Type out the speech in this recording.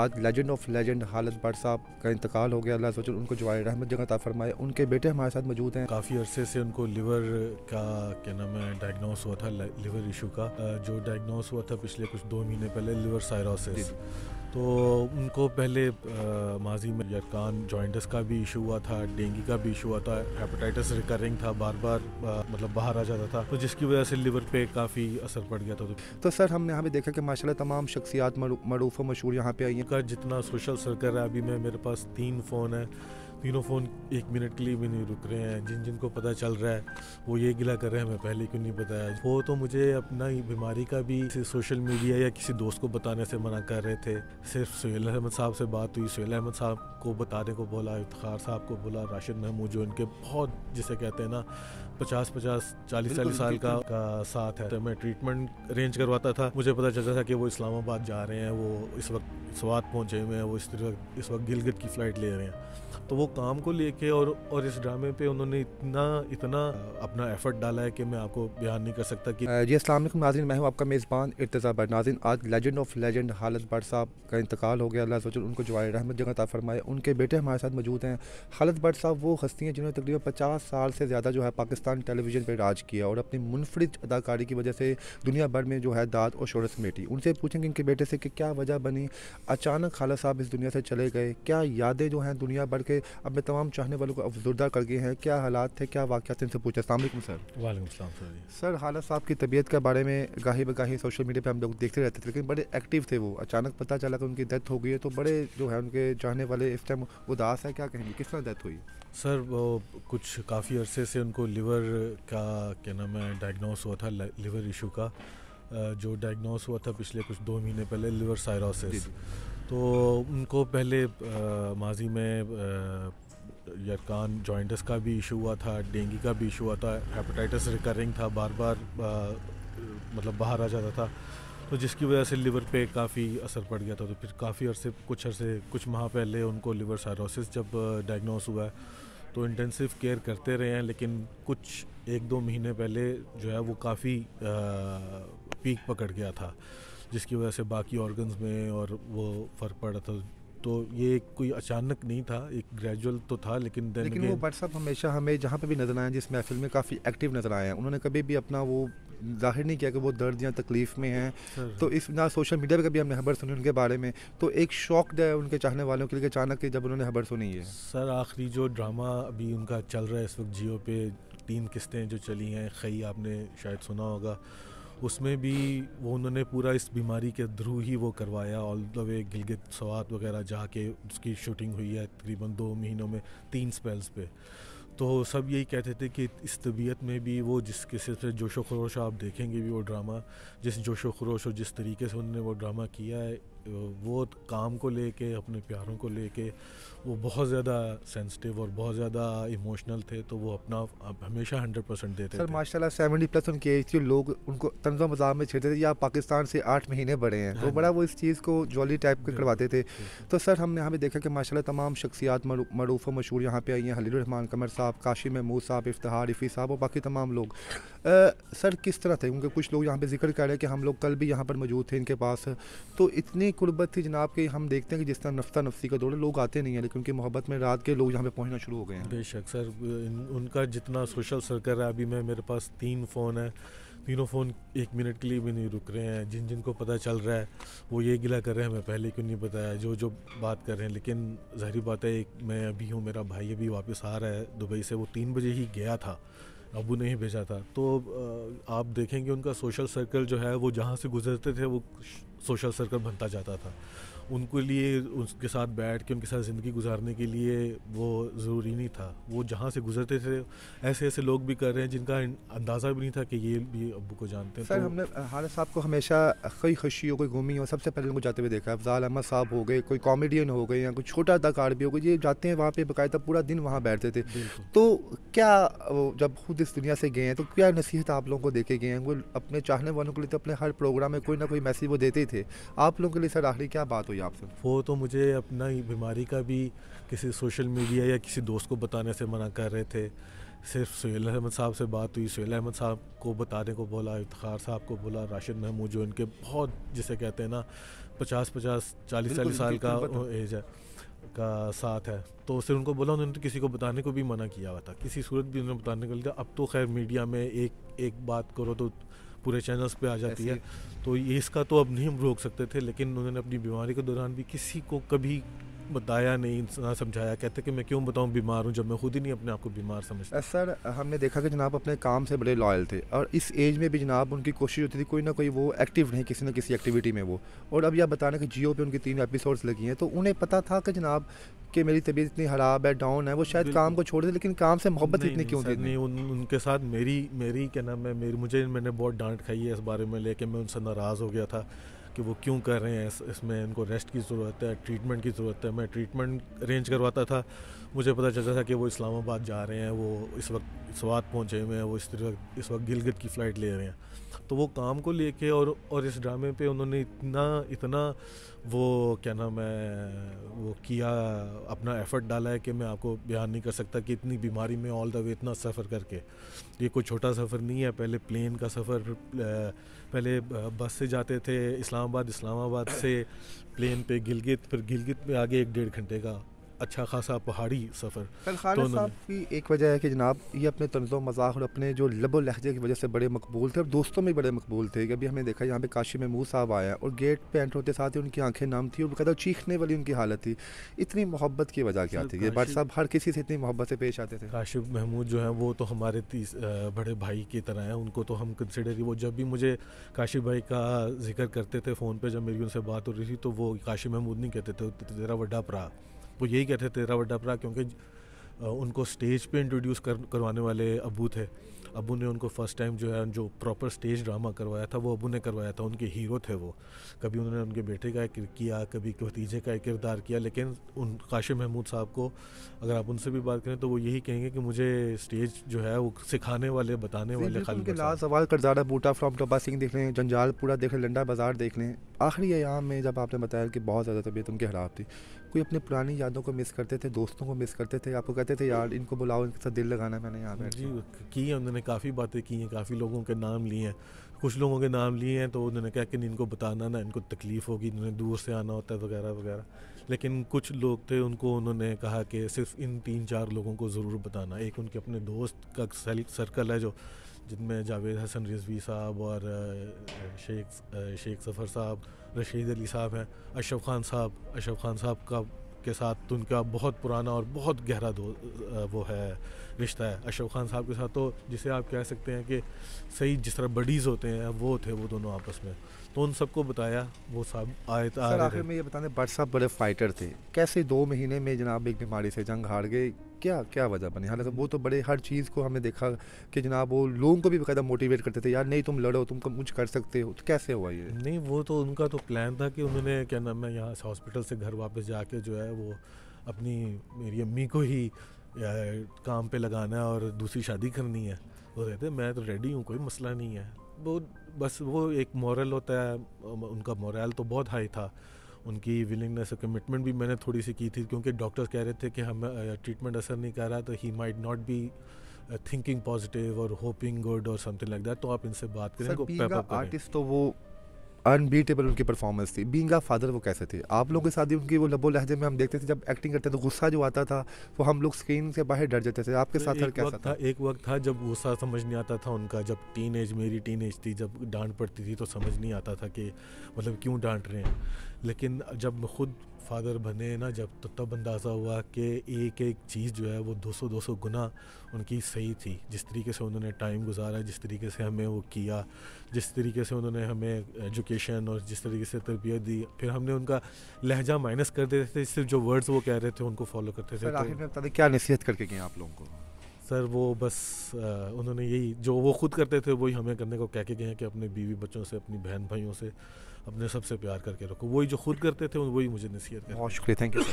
आज legend of legend हालत भट साहब का इंतकाल हो गया अल्लाह सोचो उनको जवाहिर रहमत जगह ता फरमाए उनके बेटे हमारे साथ मौजूद हैं काफ़ी अरसे से उनको लिवर का क्या नाम है डायग्नोस हुआ था लिवर इशू का जो डायग्नोस हुआ था पिछले कुछ दो महीने पहले लिवर साइरोसिस तो उनको पहले माजी में यरकान जॉइंटस का भी इशू हुआ था डेंगू का भी इशू हुआ था हेपेटाइटिस रिकरिंग था बार बार मतलब बाहर आ जाता था तो जिसकी वजह से लिवर पे काफ़ी असर पड़ गया था तो, तो सर हमने यहाँ पे देखा कि माशाल्लाह तमाम शख्सियात मरूफ मशहूर यहाँ पे आई हैं जितना सोशल सर्कल है अभी मैं मेरे पास तीन फ़ोन है तीनों फ़ोन एक मिनट के लिए भी नहीं रुक रहे हैं जिन जिन को पता चल रहा है वो ये गिला कर रहे हैं हमें पहले क्यों नहीं बताया वो तो मुझे अपना बीमारी का भी सोशल मीडिया या किसी दोस्त को बताने से मना कर रहे थे सिर्फ सुहेल अहमद साहब से बात हुई सुहेल अहमद साहब को बताने को बोला इफ्तार साहब को बोला राशिद महमूद जो इनके बहुत जिसे कहते हैं ना पचास पचास चालीस चालीस साल का, का साथ है तो मैं ट्रीटमेंट अरेंज करवाता था मुझे पता चलता था कि वो इस्लामाबाद जा रहे हैं वो इस वक्त स्वाद पहुँचे हुए हैं वो इस इस वक्त गिलगित की फ़्लाइट ले रहे हैं तो वो काम को लेके और और इस ड्रामे पे उन्होंने इतना इतना अपना एफर्ट डाला है कि मैं आपको बयान नहीं कर सकता कि जी असल नाजिन मैं हूँ आपका मेज़बान इर्तज़ा भट नाजिन आज लेजेंड ऑफ लेजेंड हालत भट साहब का इंतकाल हो गया अल्लाह सोचल उनको जवाहर रहमत जगह ता फरमाए उनके बेटे हमारे साथ मौजूद हैं हालत भट साहब वो हस्ती हैं जिन्होंने तकरीबन पचास साल से ज़्यादा जो है पाकिस्तान पाकिस्तान टेलीविज़न पर राज किया और अपनी मुनफरद अदाकारी की वजह से दुनिया भर में जो है दाद और शहरत मेटी उनसे पूछेंगे इनके बेटे से कि क्या वजह बनी अचानक खाला साहब इस दुनिया से चले गए क्या यादें जो हैं दुनिया भर के अब मैं तमाम चाहने वालों को अफजुर्दा कर गए हैं क्या हालात थे क्या वाक़ इनसे पूछा अलैक्म सर वाले सर सर खाला साहब की तबीयत के बारे में गाही बगाही सोशल मीडिया पर हम लोग देखते रहते थे लेकिन बड़े एक्टिव थे वो अचानक पता चला कि उनकी डेथ हो गई है तो बड़े जो है उनके चाहने वाले इस टाइम उदास है क्या कहेंगे किस तरह डेथ हुई सर वो कुछ काफ़ी अरसे से उनको लीवर का क्या नाम है डायग्नोस हुआ था लिवर इशू का जो डायग्नोस हुआ था पिछले कुछ दो महीने पहले लिवर साइरोसिस तो उनको पहले माजी में यकान जॉइंटस का भी इशू हुआ था डेंगू का भी इशू हुआ था हेपेटाइटिस रिकरिंग था बार बार आ, मतलब बाहर आ जाता था तो जिसकी वजह से लिवर पे काफ़ी असर पड़ गया था तो फिर काफ़ी अरसे कुछ अरसे कुछ माह पहले उनको लिवर साइरोसिस जब डायग्नोस हुआ है तो इंटेंसिव केयर करते रहे हैं लेकिन कुछ एक दो महीने पहले जो है वो काफ़ी पीक पकड़ गया था जिसकी वजह से बाकी ऑर्गन्स में और वो फ़र्क पड़ा था तो ये कोई अचानक नहीं था एक ग्रेजुअल तो था लेकिन लेकिन वो बट साहब हमेशा हमें जहाँ पे भी नज़र आए जिस महफिल में काफ़ी एक्टिव नज़र आए हैं उन्होंने कभी भी अपना वो जाहिर नहीं किया कि वो दर्द या तकलीफ़ में हैं हाँ। तो इस ना सोशल मीडिया पर कभी हमने खबर सुनी उनके बारे में तो एक शौक है उनके चाहने वालों के लिए अचानक जब उन्होंने खबर सुनी है सर आखिरी जो ड्रामा अभी उनका चल रहा है इस वक्त जियो पे तीन किस्तें जो चली हैं खई आपने शायद सुना होगा उसमें भी वो उन्होंने पूरा इस बीमारी के थ्रू ही वो करवाया all the way Gilgit Swat वगैरह जाके उसकी शूटिंग हुई है तकरीबन दो महीनों में तीन स्पेल्स पे तो सब यही कहते थे कि इस तबीयत में भी वो जिस किसी से जोश खरोश आप देखेंगे भी वो ड्रामा जिस जोश खरोश और जिस तरीके से उन्होंने वो ड्रामा किया है वो काम को लेके अपने प्यारों को लेके वो बहुत ज़्यादा सेंसिटिव और बहुत ज़्यादा इमोशनल थे तो वो अपना हमेशा हंड्रेड परसेंट देते सर माशाल्लाह सेवेंटी प्लस उनकी एज थी लोग उनको तंजो मजाक में छेड़ते थे या पाकिस्तान से आठ महीने बड़े हैं तो बड़ा वो इस चीज़ को जॉली टाइप के करवाते थे तो सर हमने यहाँ पर देखा कि माशा तमाम शख्सियात मरूफ और मशहूर यहाँ पर आई हैं रहमान कमर साहब काशी महमूद साहब इफ्तार रफ़ी साहब और बाकी तमाम लोग सर किस तरह थे उनके कुछ लोग यहाँ पर जिक्र कर रहे हैं कि हम लोग कल भी यहाँ पर मौजूद थे इनके पास तो इतनी नहीं कुर्बत थी जनाब के हम देखते हैं कि जिस तरह नफ्ता नफसी का दौड़ है लोग आते नहीं हैं लेकिन उनकी मोहब्बत में रात के लोग यहाँ पे पहुँचना शुरू हो गए हैं बेशक सर उनका जितना सोशल सर्कल है अभी मैं मेरे पास तीन फ़ोन है तीनों फ़ोन एक मिनट के लिए भी नहीं रुक रहे हैं जिन जिनको पता चल रहा है वो ये गिला कर रहे हैं हमें पहले क्यों नहीं बताया जो जो बात कर रहे हैं लेकिन जहरी बात है एक मैं अभी हूँ मेरा भाई अभी वापस आ रहा है दुबई से वो तीन बजे ही गया था अबू ने ही भेजा था तो आप देखेंगे उनका सोशल सर्कल जो है वो जहाँ से गुजरते थे वो सोशल सर्कल बनता जाता था उनके लिए उनके साथ बैठ के उनके साथ ज़िंदगी गुजारने के लिए वो ज़रूरी नहीं था वो जहाँ से गुजरते थे ऐसे ऐसे लोग भी कर रहे हैं जिनका अंदाज़ा भी नहीं था कि ये भी अबू को जानते हैं सर तो, हमने हाल साहब को हमेशा कई खुशी हो कोई घूमी हो सबसे पहले उनको जाते हुए देखा अफजाल अहमद साहब हो गए कोई कॉमेडियन हो गए या कोई छोटा अदाकार भी हो गए ये जाते हैं वहाँ पर बाकायदा पूरा दिन वहाँ बैठते थे तो क्या जब खुद इस दुनिया से गए हैं तो क्या नसीहत आप लोगों को देखे गए हैं वो अपने चाहने वालों के लिए तो अपने हर प्रोग्राम में कोई ना कोई मैसेज वो देते थे आप लोगों के लिए सर आखिरी क्या बात हुई आपसे वो तो मुझे अपना बीमारी का भी किसी सोशल मीडिया या किसी दोस्त को बताने से मना कर रहे थे सिर्फ सुहेल अहमद साहब से बात हुई सुहेल अहमद साहब को बताने को बोला इफ्तार साहब को बोला राशिद महमूद जो इनके बहुत जिसे कहते हैं ना पचास पचास चालीस चालीस साल का तो एज है का साथ है तो सिर्फ उनको बोला उन्होंने तो किसी को बताने को भी मना किया हुआ था किसी सूरत भी उन्होंने बताने को लिया अब तो खैर मीडिया में एक एक बात करो तो पूरे चैनल्स पे आ जाती है तो इसका तो अब नहीं हम रोक सकते थे लेकिन उन्होंने अपनी बीमारी के दौरान भी किसी को कभी बताया नहीं ना समझाया कहते कि मैं क्यों बताऊँ बीमार हूँ जब मैं खुद ही नहीं अपने आप को बीमार समझता सर हमने देखा कि जनाब अपने काम से बड़े लॉयल थे और इस एज में भी जनाब उनकी कोशिश होती थी कोई ना कोई वो एक्टिव नहीं किसी ना किसी एक्टिविटी में वो और अब यह बताने कि जियो पर उनकी तीन एपिसोड्स लगी हैं तो उन्हें पता था कि जनाब कि मेरी तबीयत इतनी ख़राब है डाउन है वो शायद काम को छोड़ दे लेकिन काम से मोहब्बत इतनी क्यों थी नहीं उन, उनके साथ मेरी मेरी क्या नाम है मेरी मुझे मैंने बहुत डांट खाई है इस बारे में लेके मैं उनसे नाराज़ हो गया था कि वो क्यों कर रहे हैं इस, इसमें इनको रेस्ट की ज़रूरत है ट्रीटमेंट की ज़रूरत है मैं ट्रीटमेंट अरेंज करवाता था मुझे पता चलता था कि वो इस्लामाबाद जा रहे हैं वो इस वक्त स्वाद पहुँचे हुए हैं वो इस वक्त इस वक्त गिलगित की फ़्लाइट ले रहे हैं तो वो काम को लेके और और इस ड्रामे पे उन्होंने इतना इतना वो क्या नाम है वो किया अपना एफर्ट डाला है कि मैं आपको बयान नहीं कर सकता कि इतनी बीमारी में ऑल द वे इतना सफ़र करके ये कोई छोटा सफ़र नहीं है पहले प्लेन का सफ़र पहले बस से जाते थे इस्लामाबाद इस्लामाबाद से प्लेन पे गिलगित फिर गिलगित में आगे एक डेढ़ घंटे का अच्छा खासा पहाड़ी सफ़र तो साहब की एक वजह है कि जनाब ये अपने तंज़ मजाक और अपने जो लबो लहजे की वजह से बड़े मकबूल थे और दोस्तों में बड़े मकबूल थे कि अभी हमने देखा यहाँ पे काशी महमूद साहब आया और गेट पे एंटर होते साथ ही उनकी आंखें नाम थी और बकायदा चीखने वाली उनकी हालत थी इतनी मोहब्बत की वजह क्या थी बाट साहब हर किसी से इतनी मोहब्बत से पेश आते थे काशिफ महमूद जो है वो तो हमारे बड़े भाई की तरह हैं उनको तो हम कंसिडर ही वो जब भी मुझे काशिफ भाई का जिक्र करते थे फ़ोन पर जब मेरी उनसे बात हो रही थी तो वो काशिफ महमूद नहीं कहते थे तो तेरा वड्डा प्रा वो यही कहते तेरा बड्डा भरा क्योंकि उनको स्टेज पे इंट्रोड्यूस कर करवाने वाले अबू थे अबू ने उनको फर्स्ट टाइम जो है जो प्रॉपर स्टेज ड्रामा करवाया था वो अबू ने करवाया था उनके हीरो थे वो कभी उन्होंने उनके बेटे का किया कभी भतीजे का किरदार किया लेकिन उन काशि महमूद साहब को अगर आप उनसे भी बात करें तो वो यही कहेंगे कि मुझे स्टेज जो है वो सिखाने वाले बताने वाले खाली सवाल करजारा बूटा फ्रॉम डब्बा सिंह देख लें जंजाल देख लें लंडा बाज़ार देख लें आखिरी आयाम में जब आपने बताया कि बहुत ज़्यादा तबीयत उनकी ख़राब थी कोई अपने पुरानी यादों को मिस करते थे दोस्तों को मिस करते थे आपको कहते थे यार इनको बुलाओ इनके साथ दिल लगाना मैंने यहाँ पर जी की है उन्होंने काफ़ी बातें की हैं काफ़ी लोगों के नाम लिए हैं कुछ लोगों के नाम लिए हैं तो उन्होंने कहा कि इनको बताना ना इनको तकलीफ़ होगी इन्होंने दूर से आना होता है वगैरह वगैरह लेकिन कुछ लोग थे उनको उन्होंने कहा कि सिर्फ इन तीन चार लोगों को ज़रूर बताना एक उनके अपने दोस्त का सर्कल है जो जिनमें जावेद हसन रिजवी साहब और शेख शेख सफ़र साहब रशीद अली साहब हैं अशरफ खान साहब अशरफ खान साहब का के साथ तो उनका बहुत पुराना और बहुत गहरा दो वो है रिश्ता है अशरफ खान साहब के साथ तो जिसे आप कह सकते हैं कि सही जिस तरह बडीज़ होते हैं वो थे वो दोनों आपस में तो उन सबको बताया वो सब आए तो सर आखिर में ये बताने बट साहब बड़े फाइटर थे कैसे दो महीने में जनाब एक बीमारी से जंग हार गए क्या क्या वजह बनी हालांकि वो तो बड़े हर चीज़ को हमने देखा कि जनाब वो लोगों को भी बकायदा मोटिवेट करते थे यार नहीं तुम लड़ो तुम कुछ कर सकते हो तो कैसे हुआ ये नहीं वो तो उनका तो प्लान था कि उन्होंने क्या नाम है यहाँ से हॉस्पिटल से घर वापस जाके जो है वो अपनी मेरी अम्मी को ही काम पे लगाना है और दूसरी शादी करनी है वो कहते मैं तो रेडी हूँ कोई मसला नहीं है वो बस वो एक मॉरल होता है उनका मॉरल तो बहुत हाई था उनकी विलिंगनेस और कमिटमेंट भी मैंने थोड़ी सी की थी क्योंकि डॉक्टर्स कह रहे थे कि हम ट्रीटमेंट असर नहीं कर रहा तो he might not be thinking positive और होपिंग गुड और समथिंग लाइक दैट तो आप इनसे बात करें आर्टिस्ट तो वो अनबीटेबल उनकी परफॉर्मेंस थी बींग फादर वो कैसे थे आप लोगों के साथ ही उनकी वो लबो लहजे में हम देखते थे जब एक्टिंग करते थे तो गुस्सा जो आता था वो हम लोग स्क्रीन से बाहर डर जाते थे आपके तो साथ हर कैसा था एक वक्त था जब गुस्सा समझ नहीं आता था उनका जब टीन एज मेरी टीन एज थी जब डांट पड़ती थी तो समझ नहीं आता था कि मतलब क्यों डांट रहे हैं लेकिन जब खुद फादर बने ना जब तो तब अंदाज़ा हुआ कि एक एक चीज़ जो है वो 200-200 गुना उनकी सही थी जिस तरीके से उन्होंने टाइम गुजारा जिस तरीके से हमें वो किया जिस तरीके से उन्होंने हमें एजुकेशन और जिस तरीके से तरबियत दी फिर हमने उनका लहजा माइनस कर देते थे सिर्फ जो वर्ड्स वो कह रहे थे उनको फॉलो करते थे तो, क्या नसीहत करके गए आप लोगों को सर वो बस आ, उन्होंने यही जो वो खुद करते थे वही हमें करने को कह के गए हैं कि अपने बीवी बच्चों से अपनी बहन भाइयों से अपने सबसे प्यार करके रखो वही जो खुद करते थे वही मुझे नसीहत बहुत शुक्रिया थैंक यू